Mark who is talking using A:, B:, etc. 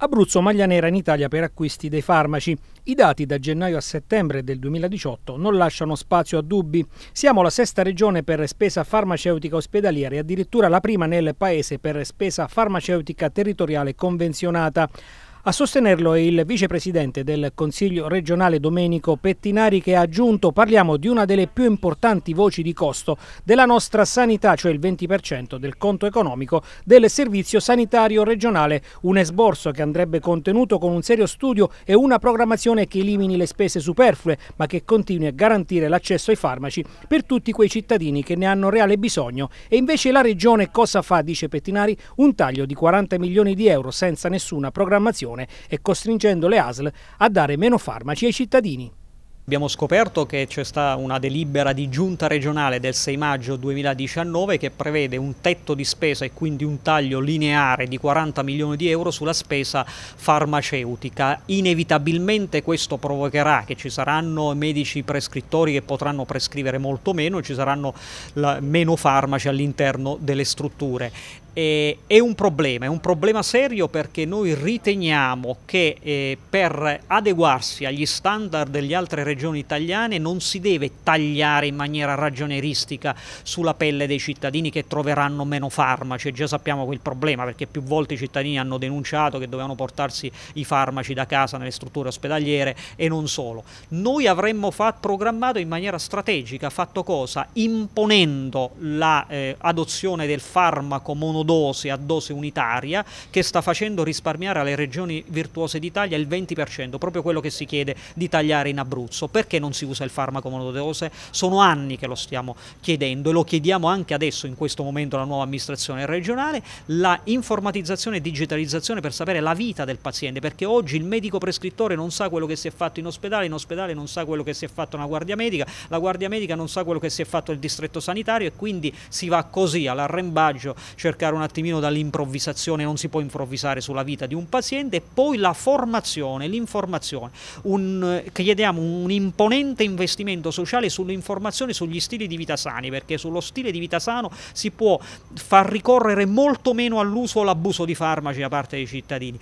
A: Abruzzo maglia nera in Italia per acquisti dei farmaci. I dati da gennaio a settembre del 2018 non lasciano spazio a dubbi. Siamo la sesta regione per spesa farmaceutica ospedaliera e addirittura la prima nel paese per spesa farmaceutica territoriale convenzionata. A sostenerlo è il vicepresidente del Consiglio regionale Domenico Pettinari che ha aggiunto parliamo di una delle più importanti voci di costo della nostra sanità, cioè il 20% del conto economico del servizio sanitario regionale, un esborso che andrebbe contenuto con un serio studio e una programmazione che elimini le spese superflue ma che continui a garantire l'accesso ai farmaci per tutti quei cittadini che ne hanno reale bisogno e invece la regione cosa fa, dice Pettinari, un taglio di 40 milioni di euro senza nessuna programmazione produzione e costringendo le ASL a dare meno farmaci ai cittadini.
B: Abbiamo scoperto che c'è stata una delibera di giunta regionale del 6 maggio 2019 che prevede un tetto di spesa e quindi un taglio lineare di 40 milioni di euro sulla spesa farmaceutica. Inevitabilmente questo provocherà che ci saranno medici prescrittori che potranno prescrivere molto meno, e ci saranno meno farmaci all'interno delle strutture eh, è un problema, è un problema serio perché noi riteniamo che eh, per adeguarsi agli standard delle altre regioni italiane non si deve tagliare in maniera ragioneristica sulla pelle dei cittadini che troveranno meno farmaci già sappiamo quel problema perché più volte i cittadini hanno denunciato che dovevano portarsi i farmaci da casa nelle strutture ospedaliere e non solo. Noi avremmo fatto, programmato in maniera strategica, fatto cosa? Imponendo l'adozione eh, del farmaco monodosale dose a dose unitaria che sta facendo risparmiare alle regioni virtuose d'Italia il 20%, proprio quello che si chiede di tagliare in Abruzzo. Perché non si usa il farmaco monodose? Sono anni che lo stiamo chiedendo e lo chiediamo anche adesso in questo momento alla nuova amministrazione regionale, la informatizzazione e digitalizzazione per sapere la vita del paziente, perché oggi il medico prescrittore non sa quello che si è fatto in ospedale, in ospedale non sa quello che si è fatto una guardia medica, la guardia medica non sa quello che si è fatto il distretto sanitario e quindi si va così all'arrembaggio cercare una un attimino dall'improvvisazione, non si può improvvisare sulla vita di un paziente, e poi la formazione, l'informazione. Un, eh, chiediamo un imponente investimento sociale sull'informazione sugli stili di vita sani, perché sullo stile di vita sano si può far ricorrere molto meno all'uso o all'abuso di farmaci da parte dei cittadini.